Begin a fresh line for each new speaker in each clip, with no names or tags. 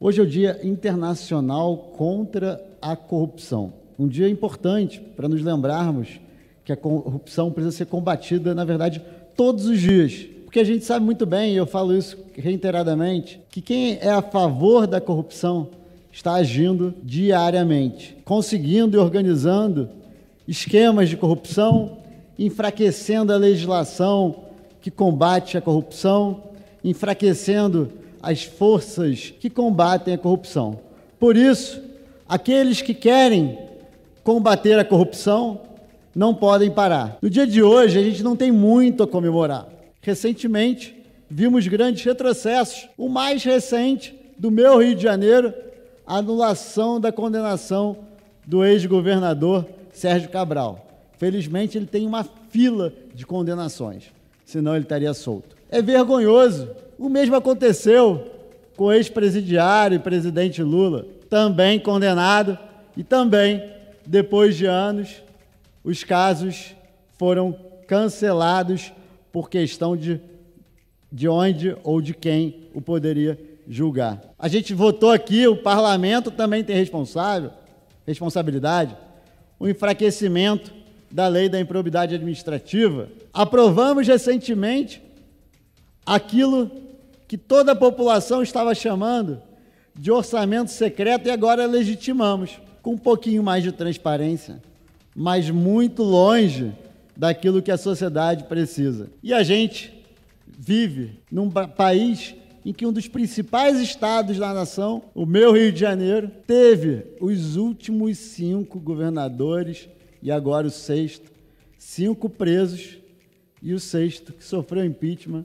Hoje é o Dia Internacional contra a Corrupção. Um dia importante para nos lembrarmos que a corrupção precisa ser combatida, na verdade, todos os dias. Porque a gente sabe muito bem, e eu falo isso reiteradamente, que quem é a favor da corrupção está agindo diariamente, conseguindo e organizando esquemas de corrupção, enfraquecendo a legislação que combate a corrupção, enfraquecendo as forças que combatem a corrupção. Por isso, aqueles que querem combater a corrupção não podem parar. No dia de hoje, a gente não tem muito a comemorar. Recentemente, vimos grandes retrocessos. O mais recente do meu Rio de Janeiro, a anulação da condenação do ex-governador Sérgio Cabral. Felizmente, ele tem uma fila de condenações senão ele estaria solto. É vergonhoso. O mesmo aconteceu com o ex-presidiário e presidente Lula, também condenado, e também, depois de anos, os casos foram cancelados por questão de, de onde ou de quem o poderia julgar. A gente votou aqui, o parlamento também tem responsável, responsabilidade, o enfraquecimento da lei da improbidade administrativa, aprovamos recentemente aquilo que toda a população estava chamando de orçamento secreto e agora legitimamos, com um pouquinho mais de transparência, mas muito longe daquilo que a sociedade precisa. E a gente vive num país em que um dos principais estados da nação, o meu Rio de Janeiro, teve os últimos cinco governadores e agora o sexto, cinco presos e o sexto que sofreu impeachment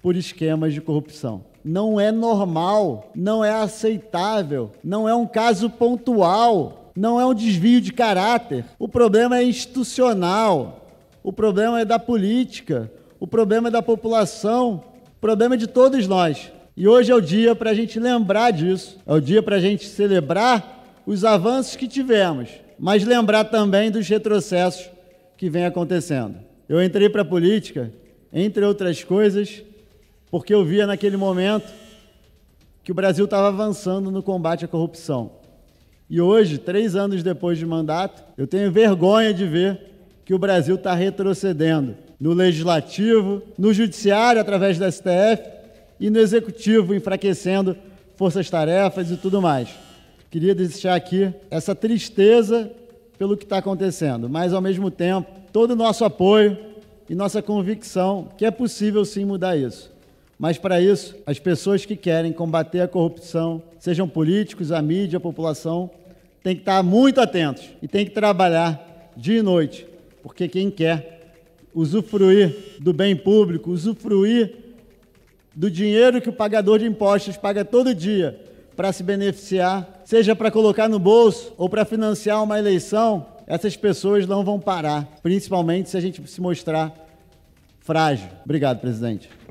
por esquemas de corrupção. Não é normal, não é aceitável, não é um caso pontual, não é um desvio de caráter. O problema é institucional, o problema é da política, o problema é da população, o problema é de todos nós. E hoje é o dia para a gente lembrar disso, é o dia para a gente celebrar os avanços que tivemos, mas lembrar também dos retrocessos que vem acontecendo. Eu entrei para a política, entre outras coisas, porque eu via naquele momento que o Brasil estava avançando no combate à corrupção. E hoje, três anos depois de mandato, eu tenho vergonha de ver que o Brasil está retrocedendo no legislativo, no judiciário através da STF e no executivo enfraquecendo forças-tarefas e tudo mais. Queria deixar aqui essa tristeza pelo que está acontecendo, mas ao mesmo tempo, todo o nosso apoio e nossa convicção que é possível sim mudar isso. Mas para isso, as pessoas que querem combater a corrupção, sejam políticos, a mídia, a população, têm que estar tá muito atentos e têm que trabalhar dia e noite, porque quem quer usufruir do bem público, usufruir do dinheiro que o pagador de impostos paga todo dia para se beneficiar, seja para colocar no bolso ou para financiar uma eleição, essas pessoas não vão parar, principalmente se a gente se mostrar frágil. Obrigado, presidente.